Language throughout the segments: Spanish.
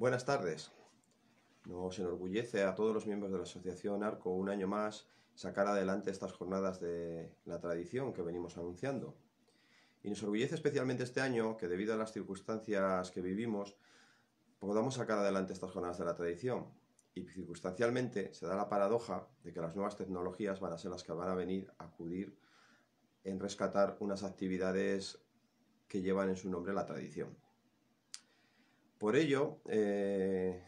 Buenas tardes. Nos enorgullece a todos los miembros de la Asociación ARCO un año más sacar adelante estas jornadas de la tradición que venimos anunciando. Y nos orgullece especialmente este año que debido a las circunstancias que vivimos podamos sacar adelante estas jornadas de la tradición. Y circunstancialmente se da la paradoja de que las nuevas tecnologías van a ser las que van a venir a acudir en rescatar unas actividades que llevan en su nombre la tradición. Por ello, eh,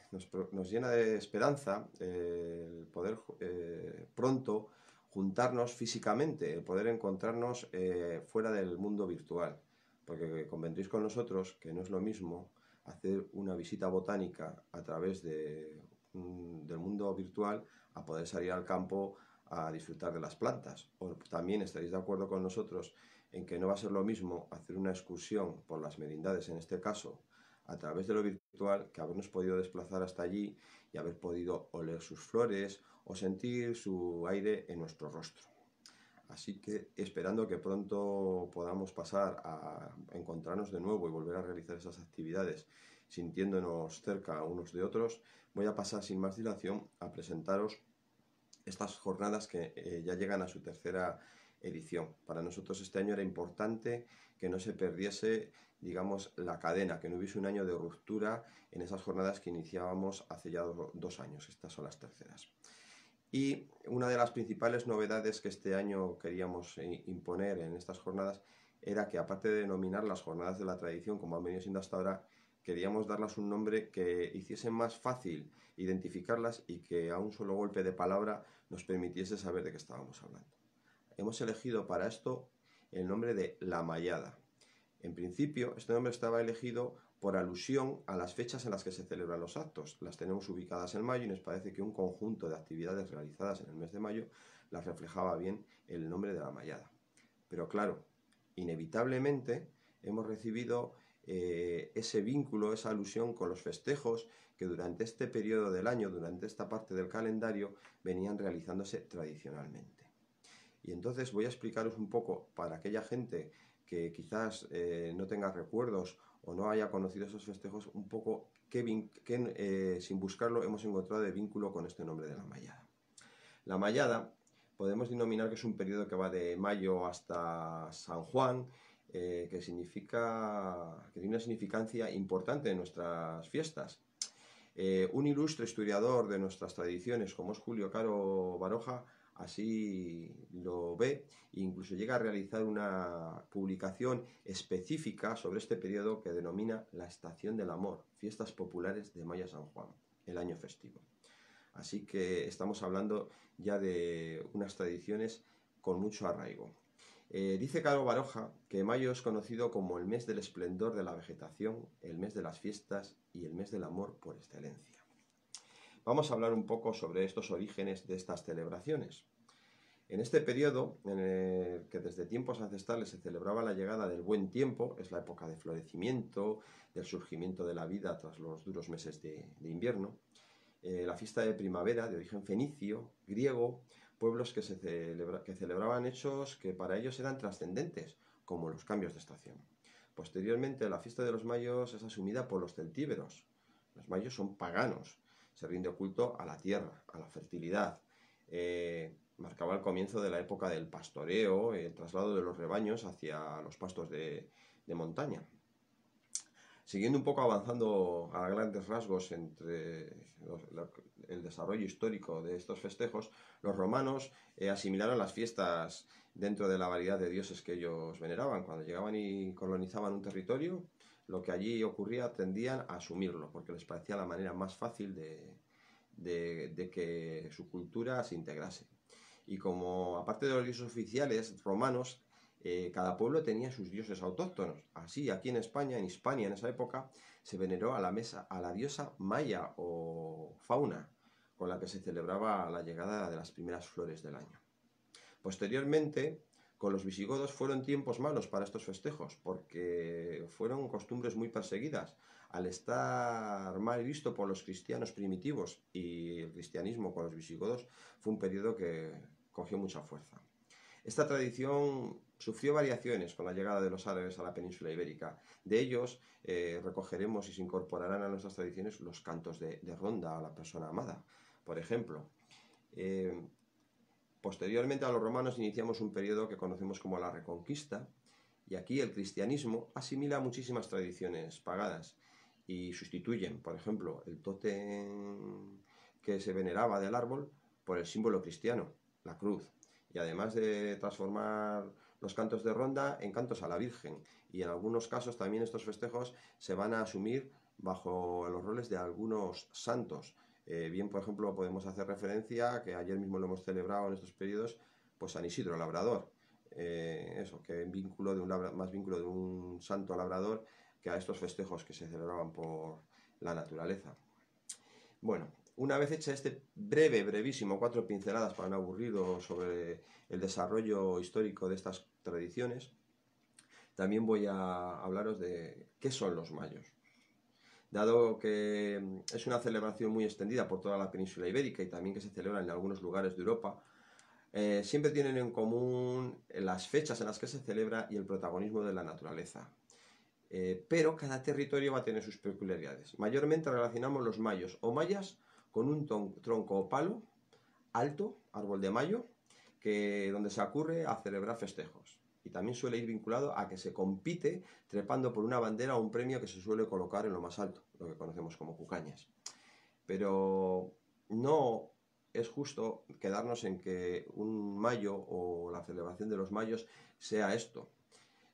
nos, llena de esperanza eh, el poder eh, pronto juntarnos físicamente, el poder encontrarnos fuera del mundo virtual. Porque convendréis con nosotros que no es lo mismo hacer una visita botánica a través del mundo virtual a poder salir al campo a disfrutar de las plantas. O también estaréis de acuerdo con nosotros en que no va a ser lo mismo hacer una excursión por las merindades, en este caso, a través de lo virtual que habernos podido desplazar hasta allí y haber podido oler sus flores o sentir su aire en nuestro rostro. Así que esperando que pronto podamos pasar a encontrarnos de nuevo y volver a realizar esas actividades sintiéndonos cerca unos de otros, voy a pasar sin más dilación a presentaros estas jornadas que eh, ya llegan a su tercera edición. Para nosotros este año era importante que no se perdiese digamos, la cadena, que no hubiese un año de ruptura en esas jornadas que iniciábamos hace ya dos años, estas son las terceras. Y una de las principales novedades que este año queríamos eh, imponer en estas jornadas era que aparte de denominar las jornadas de la tradición como han venido siendo hasta ahora, queríamos darlas un nombre que hiciese más fácil identificarlas y que a un solo golpe de palabra nos permitiese saber de qué estábamos hablando. Hemos elegido para esto el nombre de La Mayada. En principio, este nombre estaba elegido por alusión a las fechas en las que se celebran los actos. Las tenemos ubicadas en mayo y nos parece que un conjunto de actividades realizadas en el mes de mayo las reflejaba bien el nombre de la Mayada. Pero claro, inevitablemente hemos recibido eh, ese vínculo, esa alusión con los festejos que durante este periodo del año, durante esta parte del calendario, venían realizándose tradicionalmente. Y entonces voy a explicaros un poco para aquella gente que quizás eh, no tenga recuerdos o no haya conocido esos festejos, un poco eh, sin buscarlo hemos encontrado de vínculo con este nombre de la Mayada. La Mayada podemos denominar que es un periodo que va de mayo hasta San Juan, eh, que significa que tiene una significancia importante en nuestras fiestas. un ilustre historiador de nuestras tradiciones, como es Julio Caro Baroja, así lo ve, e incluso llega a realizar una publicación específica sobre este periodo que denomina la Estación del Amor, Fiestas Populares de Maya San Juan, el año festivo. Así que estamos hablando ya de unas tradiciones con mucho arraigo. Eh, dice Carlos Baroja que mayo es conocido como el mes del esplendor de la vegetación, el mes de las fiestas y el mes del amor por excelencia. Vamos a hablar un poco sobre estos orígenes de estas celebraciones. En este periodo, en el que desde tiempos ancestrales se celebraba la llegada del buen tiempo, es la época de florecimiento, del surgimiento de la vida tras los duros meses de, invierno, eh, la fiesta de primavera, de origen fenicio, griego, pueblos que, celebraban hechos que para ellos eran trascendentes, como los cambios de estación. Posteriormente, la fiesta de los mayos es asumida por los celtíberos. Los mayos son paganos, se rinde oculto a la tierra, a la fertilidad. Eh, Marcaba el comienzo de la época del pastoreo, el traslado de los rebaños hacia los pastos de, montaña. Siguiendo un poco avanzando a grandes rasgos entre el desarrollo histórico de estos festejos, los romanos eh, asimilaron las fiestas dentro de la variedad de dioses que ellos veneraban. Cuando llegaban y colonizaban un territorio, lo que allí ocurría tendían a asumirlo, porque les parecía la manera más fácil de que su cultura se integrase. Y como, aparte de los dioses oficiales romanos, eh, cada pueblo tenía sus dioses autóctonos. Así, aquí en España, en Hispania, en esa época, se veneró a la, mesa, a la diosa Maya o Fauna, con la que se celebraba la llegada de las primeras flores del año. Posteriormente, con los visigodos fueron tiempos malos para estos festejos, porque fueron costumbres muy perseguidas. Al estar mal visto por los cristianos primitivos y el cristianismo con los visigodos fue un periodo que cogió mucha fuerza. Esta tradición sufrió variaciones con la llegada de los árabes a la península ibérica. De ellos eh, recogeremos y se incorporarán a nuestras tradiciones los cantos de, ronda a la persona amada. Por ejemplo, eh, Posteriormente a los romanos iniciamos un periodo que conocemos como la Reconquista, y aquí el cristianismo asimila muchísimas tradiciones pagadas y sustituyen, por ejemplo, el tótem que se veneraba del árbol por el símbolo cristiano, la cruz, y además de transformar los cantos de ronda en cantos a la Virgen, y en algunos casos también estos festejos se van a asumir bajo los roles de algunos santos, eh, bien, por ejemplo, podemos hacer referencia, que ayer mismo lo hemos celebrado en estos periodos, pues San Isidro Labrador. Eh, eso, que vínculo más vínculo de un santo labrador que a estos festejos que se celebraban por la naturaleza. Bueno, una vez hecha este breve, brevísimo, cuatro pinceladas para no aburrido sobre el desarrollo histórico de estas tradiciones, también voy a hablaros de qué son los mayos dado que mm, es una celebración muy extendida por toda la península ibérica y también que se celebra en algunos lugares de Europa, eh, siempre tienen en común las fechas en las que se celebra y el protagonismo de la naturaleza. Eh, pero cada territorio va a tener sus peculiaridades. Mayormente relacionamos los mayos o mayas con un tronco o palo alto, árbol de mayo, que donde se acurre a celebrar festejos y también suele ir vinculado a que se compite trepando por una bandera o un premio que se suele colocar en lo más alto, lo que conocemos como cucañas. Pero no es justo quedarnos en que un mayo o la celebración de los mayos sea esto.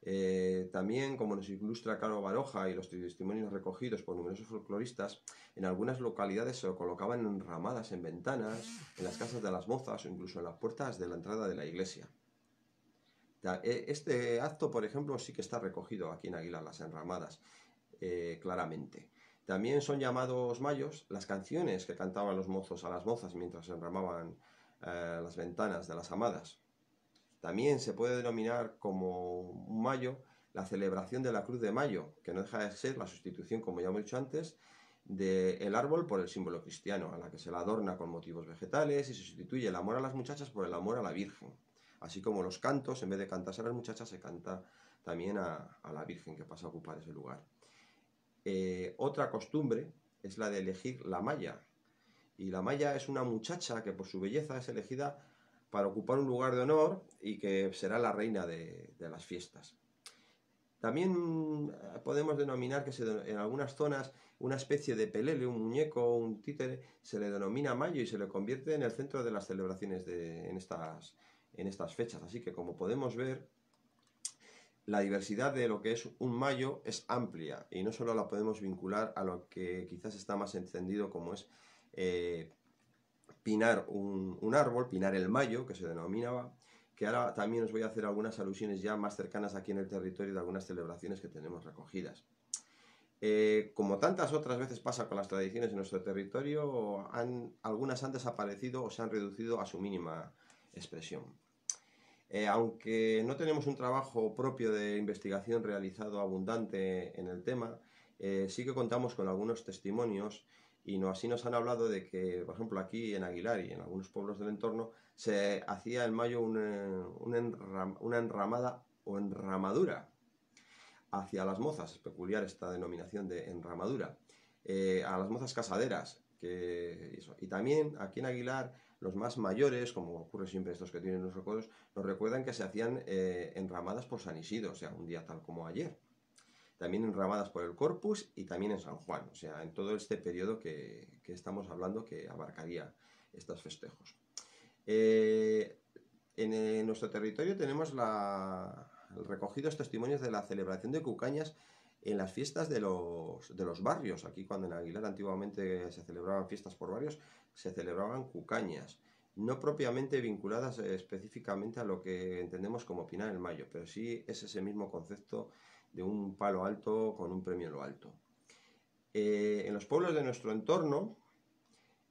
Eh, también, como nos ilustra Caro Baroja y los testimonios recogidos por numerosos folcloristas, en algunas localidades se colocaban ramadas, en ventanas, en las casas de las mozas o incluso en las puertas de la entrada de la iglesia. E, este acto, por ejemplo, sí que está recogido aquí en Aguilar las Enramadas, eh, claramente. También son llamados mayos las canciones que cantaban los mozos a las mozas mientras enramaban eh, las ventanas de las amadas. También se puede denominar como un mayo la celebración de la Cruz de Mayo, que no deja de ser la sustitución, como ya hemos dicho antes, del árbol por el símbolo cristiano, a la que se la adorna con motivos vegetales y se sustituye el amor a las muchachas por el amor a la Virgen así como los cantos, en vez de cantarse a las muchachas, se canta también a, la Virgen que pasa a ocupar ese lugar. Eh, otra costumbre es la de elegir la maya. Y la maya es una muchacha que por su belleza es elegida para ocupar un lugar de honor y que será la reina de, las fiestas. También eh, podemos denominar que en algunas zonas una especie de pelele, un muñeco, un títere, se le denomina mayo y se le convierte en el centro de las celebraciones de, en estas en estas fechas. Así que como podemos ver, la diversidad de lo que es un mayo es amplia y no solo la podemos vincular a lo que quizás está más encendido como es eh, pinar un, árbol, pinar el mayo, que se denominaba, que ahora también os voy a hacer algunas alusiones ya más cercanas aquí en el territorio de algunas celebraciones que tenemos recogidas. Eh, como tantas otras veces pasa con las tradiciones en nuestro territorio, algunas han desaparecido o se han reducido a su mínima expresión. Eh, aunque no tenemos un trabajo propio de investigación realizado abundante en el tema, eh, sí que contamos con algunos testimonios y no, así nos han hablado de que, por ejemplo, aquí en Aguilar y en algunos pueblos del entorno se hacía en mayo eh, una, enramada o enramadura hacia las mozas, es peculiar esta denominación de enramadura, a las mozas casaderas, y también aquí en Aguilar los más mayores, como ocurre siempre estos que tienen los recuerdos, nos recuerdan que se hacían eh, enramadas por San Isidro, o sea, un día tal como ayer. También enramadas por el Corpus y también en San Juan, o sea, en todo este periodo que, estamos hablando que abarcaría estos festejos. Eh, eh, en, nuestro territorio tenemos recogidos testimonios de la celebración de Cucañas en las fiestas de los, barrios. Aquí cuando en Aguilar antiguamente se celebraban fiestas por barrios, se celebraban cucañas, no propiamente vinculadas eh, específicamente a lo que entendemos como Pinar el Mayo, pero sí es ese mismo concepto de un palo alto con un premio lo alto. Eh, en los pueblos de nuestro entorno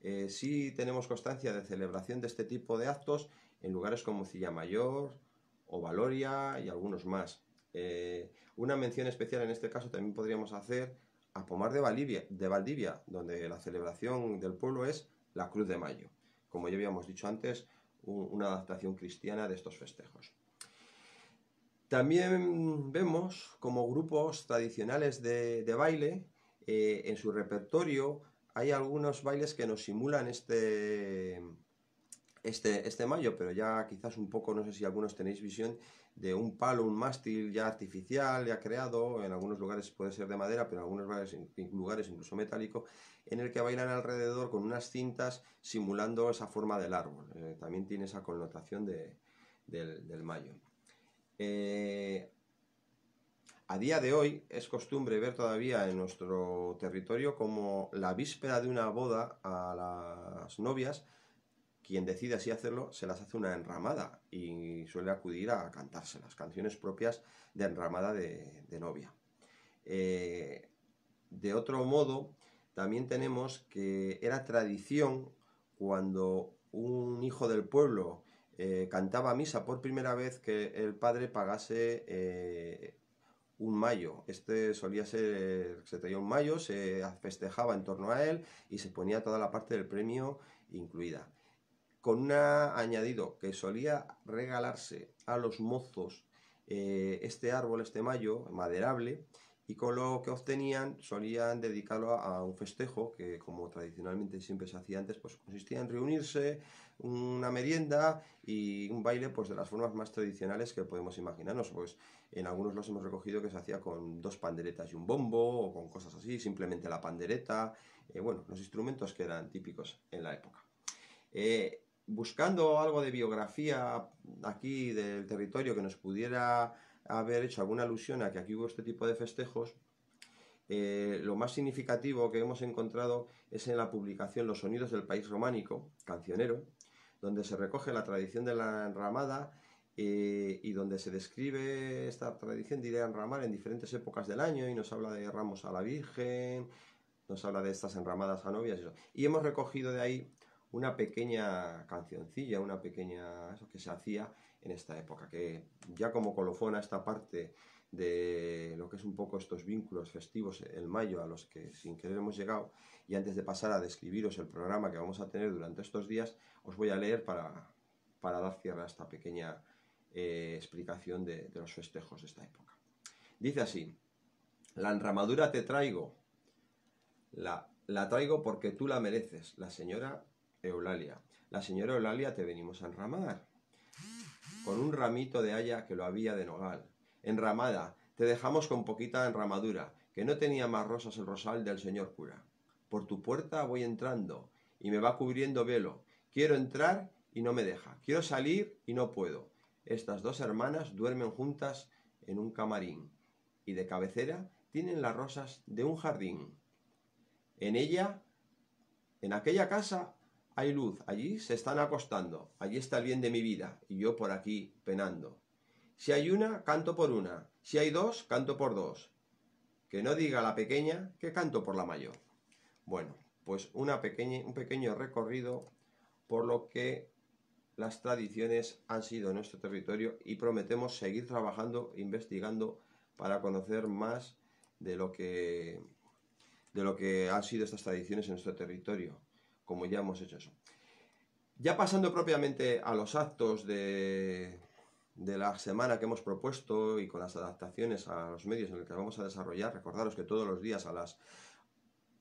eh, sí tenemos constancia de celebración de este tipo de actos en lugares como Cilla Mayor o Valoria y algunos más. Eh, una mención especial en este caso también podríamos hacer a Pomar de Valdivia, de Valdivia, donde la celebración del pueblo es la Cruz de Mayo. Como ya habíamos dicho antes, una adaptación cristiana de estos festejos. También vemos como grupos tradicionales de, baile, eh, en su repertorio hay algunos bailes que nos simulan este, este, este, mayo, pero ya quizás un poco, no sé si algunos tenéis visión de un palo, un mástil ya artificial, ya creado, en algunos lugares puede ser de madera, pero en algunos lugares, incluso metálico, en el que bailan alrededor con unas cintas simulando esa forma del árbol. Eh, también tiene esa connotación del, mayo. Eh, a día de hoy es costumbre ver todavía en nuestro territorio como la víspera de una boda a las novias quien decide así hacerlo se las hace una enramada y suele acudir a las canciones propias de enramada de, novia. Eh, de otro modo, también tenemos que era tradición cuando un hijo del pueblo eh, cantaba misa por primera vez que el padre pagase eh, un mayo. Este solía ser, se traía un mayo, se festejaba en torno a él y se ponía toda la parte del premio incluida con un añadido que solía regalarse a los mozos eh, este árbol, este mayo, maderable, y con lo que obtenían solían dedicarlo a un festejo que como tradicionalmente siempre se hacía antes pues consistía en reunirse una merienda y un baile pues de las formas más tradicionales que podemos imaginarnos pues en algunos los hemos recogido que se hacía con dos panderetas y un bombo o con cosas así simplemente la pandereta eh, bueno los instrumentos que eran típicos en la época eh, buscando algo de biografía aquí del territorio que nos pudiera haber hecho alguna alusión a que aquí hubo este tipo de festejos, eh, lo más significativo que hemos encontrado es en la publicación Los sonidos del país románico, cancionero, donde se recoge la tradición de la enramada eh, y donde se describe esta tradición de ir a enramar en diferentes épocas del año y nos habla de ramos a la Virgen, nos habla de estas enramadas a novias y, y hemos recogido de ahí una pequeña cancioncilla, una pequeña que se hacía en esta época, que ya como colofón a esta parte de lo que es un poco estos vínculos festivos el mayo a los que sin querer hemos llegado y antes de pasar a describiros el programa que vamos a tener durante estos días os voy a leer para, dar cierre a esta pequeña eh, explicación de, los festejos de esta época. Dice así, la enramadura te traigo, la, la traigo porque tú la mereces, la señora Eulalia. La señora Eulalia te venimos a enramar. Con un ramito de haya que lo había de nogal. Enramada, te dejamos con poquita enramadura, que no tenía más rosas el rosal del señor cura. Por tu puerta voy entrando, y me va cubriendo velo. Quiero entrar y no me deja. Quiero salir y no puedo. Estas dos hermanas duermen juntas en un camarín, y de cabecera tienen las rosas de un jardín. En ella, en aquella casa, hay luz, allí se están acostando, allí está el bien de mi vida, y yo por aquí penando. Si hay una, canto por una, si hay dos, canto por dos. Que no diga la pequeña que canto por la mayor. Bueno, pues una pequeña, un pequeño recorrido por lo que las tradiciones han sido en nuestro territorio y prometemos seguir trabajando, investigando para conocer más de lo que de lo que han sido estas tradiciones en nuestro territorio como ya hemos hecho eso. Ya pasando propiamente a los actos de, la semana que hemos propuesto y con las adaptaciones a los medios en los que vamos a desarrollar, recordaros que todos los días a las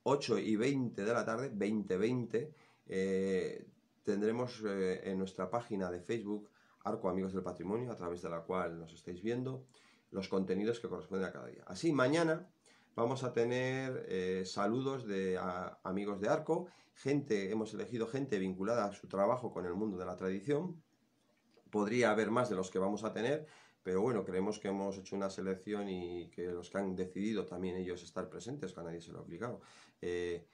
8 y 20 de la tarde, 2020, eh, tendremos eh, en nuestra página de Facebook Arco Amigos del Patrimonio, a través de la cual nos estáis viendo, los contenidos que corresponden a cada día. Así, mañana vamos a tener eh, saludos de amigos de Arco, gente, hemos elegido gente vinculada a su trabajo con el mundo de la tradición. Podría haber más de los que vamos a tener, pero bueno, creemos que hemos hecho una selección y que los que han decidido también ellos estar presentes, que a nadie se lo ha obligado. Eh,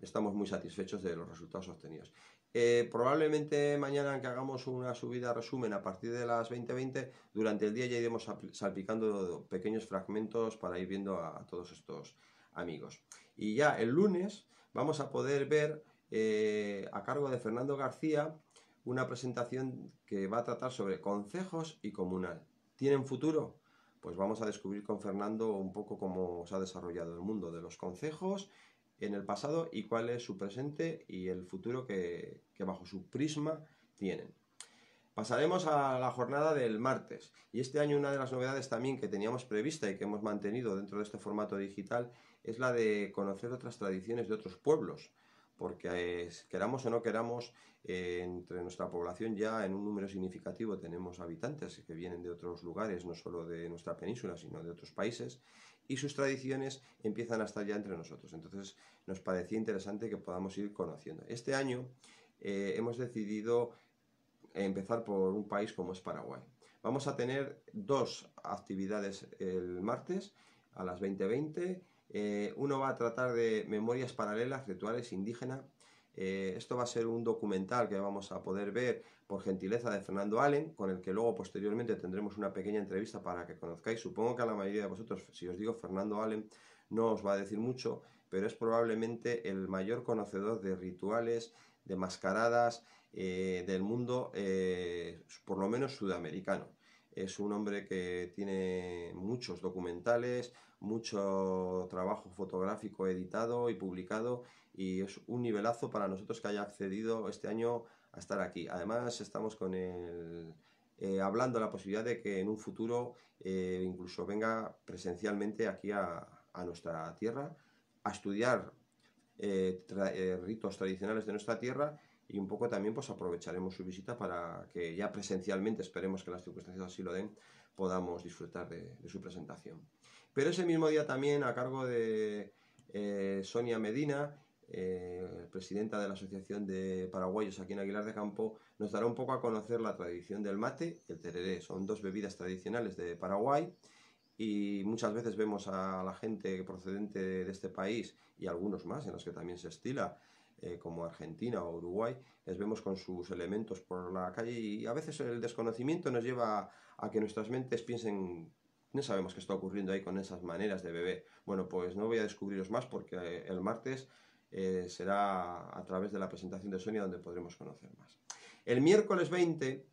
estamos muy satisfechos de los resultados obtenidos. Eh, probablemente mañana que hagamos una subida resumen a partir de las 20.20, durante el día ya iremos salpicando pequeños fragmentos para ir viendo a, todos estos amigos. Y ya el lunes vamos a poder ver eh, a cargo de Fernando García una presentación que va a tratar sobre concejos y comunal. ¿Tienen futuro? Pues vamos a descubrir con Fernando un poco cómo se ha desarrollado el mundo de los concejos en el pasado y cuál es su presente y el futuro que, bajo su prisma tienen. Pasaremos a la jornada del martes y este año una de las novedades también que teníamos prevista y que hemos mantenido dentro de este formato digital es la de conocer otras tradiciones de otros pueblos, porque queramos o no queramos, eh, entre nuestra población ya en un número significativo tenemos habitantes que vienen de otros lugares, no solo de nuestra península, sino de otros países, y sus tradiciones empiezan a estar ya entre nosotros. Entonces nos parecía interesante que podamos ir conociendo. Este año eh, hemos decidido empezar por un país como es Paraguay. Vamos a tener dos actividades el martes a las 20.20. Eh, uno va a tratar de memorias paralelas, rituales indígenas eh, esto va a ser un documental que vamos a poder ver por gentileza de Fernando Allen, con el que luego posteriormente tendremos una pequeña entrevista para que conozcáis. Supongo que a la mayoría de vosotros, si os digo Fernando Allen, no os va a decir mucho, pero es probablemente el mayor conocedor de rituales, de mascaradas eh, del mundo, eh, por lo menos sudamericano es un hombre que tiene muchos documentales, mucho trabajo fotográfico editado y publicado y es un nivelazo para nosotros que haya accedido este año a estar aquí. Además estamos con eh, hablando de la posibilidad de que en un futuro eh, incluso venga presencialmente aquí a, nuestra tierra a estudiar eh, ritos tradicionales de nuestra tierra y un poco también pues aprovecharemos su visita para que ya presencialmente, esperemos que las circunstancias así lo den, podamos disfrutar de, su presentación. Pero ese mismo día también a cargo de eh, Sonia Medina, eh, presidenta de la Asociación de Paraguayos aquí en Aguilar de Campo, nos dará un poco a conocer la tradición del mate el tereré. Son dos bebidas tradicionales de Paraguay y muchas veces vemos a la gente procedente de este país y algunos más en los que también se estila eh, como Argentina o Uruguay, les vemos con sus elementos por la calle y a veces el desconocimiento nos lleva a, que nuestras mentes piensen no sabemos qué está ocurriendo ahí con esas maneras de beber. Bueno, pues no voy a descubriros más porque el martes eh, será a través de la presentación de Sonia donde podremos conocer más. El miércoles 20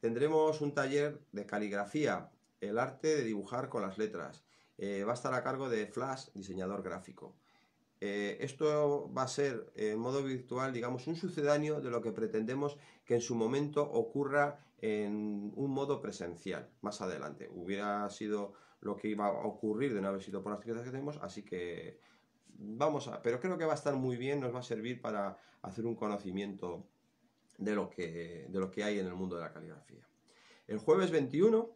tendremos un taller de caligrafía, el arte de dibujar con las letras. Eh, va a estar a cargo de Flash, diseñador gráfico. Eh, esto va a ser eh, en modo virtual, digamos, un sucedáneo de lo que pretendemos que en su momento ocurra en un modo presencial más adelante. Hubiera sido lo que iba a ocurrir de no haber sido por las actividades que tenemos, así que vamos a... Pero creo que va a estar muy bien, nos va a servir para hacer un conocimiento de lo que, de lo que hay en el mundo de la caligrafía. El jueves 21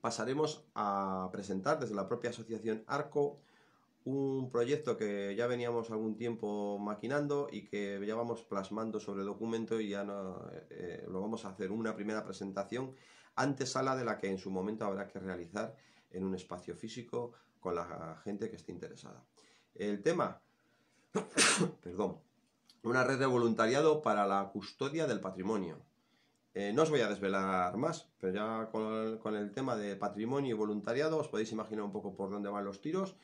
pasaremos a presentar desde la propia asociación ARCO un proyecto que ya veníamos algún tiempo maquinando y que ya vamos plasmando sobre el documento y ya eh, eh, lo vamos a hacer una primera presentación antes la de la que en su momento habrá que realizar en un espacio físico con la gente que esté interesada. El tema, perdón, una red de voluntariado para la custodia del patrimonio. Eh, no os voy a desvelar más, pero ya con el tema de patrimonio y voluntariado os podéis imaginar un poco por dónde van los tiros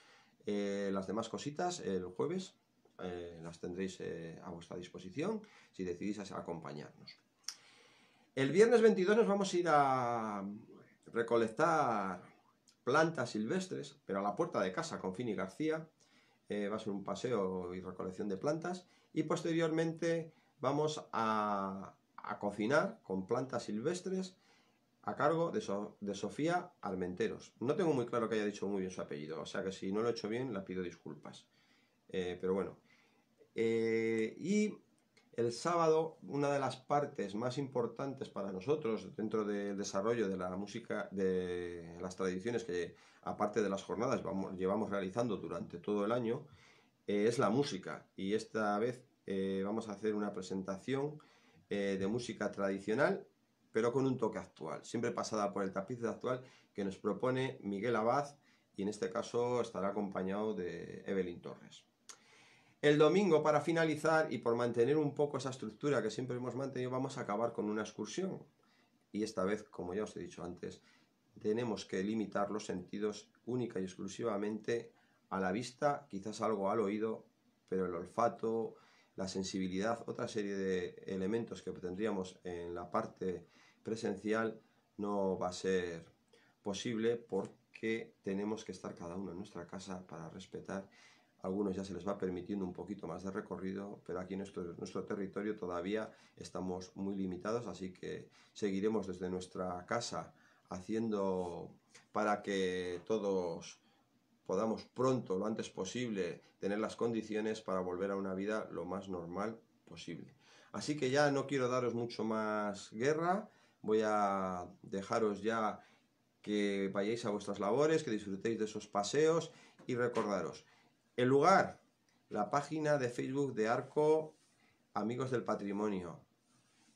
eh, las demás cositas el jueves eh, las tendréis eh, a vuestra disposición si decidís acompañarnos. El viernes 22 nos vamos a ir a recolectar plantas silvestres, pero a la puerta de casa con Fini García. va a ser un paseo y recolección de plantas. Y posteriormente vamos a cocinar con plantas silvestres a cargo de, Sofía Armenteros. No tengo muy claro que haya dicho muy bien su apellido, o sea que si no lo he hecho bien, la pido disculpas. Eh, pero bueno. Eh, y el sábado, una de las partes más importantes para nosotros dentro del desarrollo de la música, de las tradiciones que, aparte de las jornadas, vamos, llevamos realizando durante todo el año, eh, es la música. Y esta vez vamos a hacer una presentación de música tradicional pero con un toque actual, siempre pasada por el tapiz actual que nos propone Miguel Abad y en este caso estará acompañado de Evelyn Torres. El domingo, para finalizar y por mantener un poco esa estructura que siempre hemos mantenido, vamos a acabar con una excursión. Y esta vez, como ya os he dicho antes, tenemos que limitar los sentidos única y exclusivamente a la vista, quizás algo al oído, pero el olfato, la sensibilidad, otra serie de elementos que tendríamos en la parte presencial no va a ser posible porque tenemos que estar cada uno en nuestra casa para respetar. algunos ya se les va permitiendo un poquito más de recorrido, pero aquí en nuestro territorio todavía estamos muy limitados, así que seguiremos desde nuestra casa haciendo para que todos podamos pronto, lo antes posible, tener las condiciones para volver a una vida lo más normal posible. Así que ya no quiero daros mucho más guerra, voy a dejaros ya que vayáis a vuestras labores, que disfrutéis de esos paseos y recordaros, el lugar, la página de Facebook de Arco Amigos del Patrimonio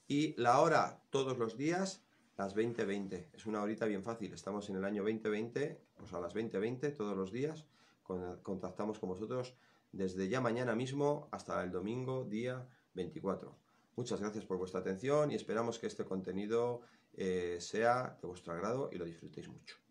y la hora todos los días las 20.20. Es una horita bien fácil. Estamos en el año 2020, o a las 20.20 todos los días. Contactamos con vosotros desde ya mañana mismo hasta el domingo día 24. Muchas gracias por vuestra atención y esperamos que este contenido eh, sea de vuestro agrado y lo disfrutéis mucho.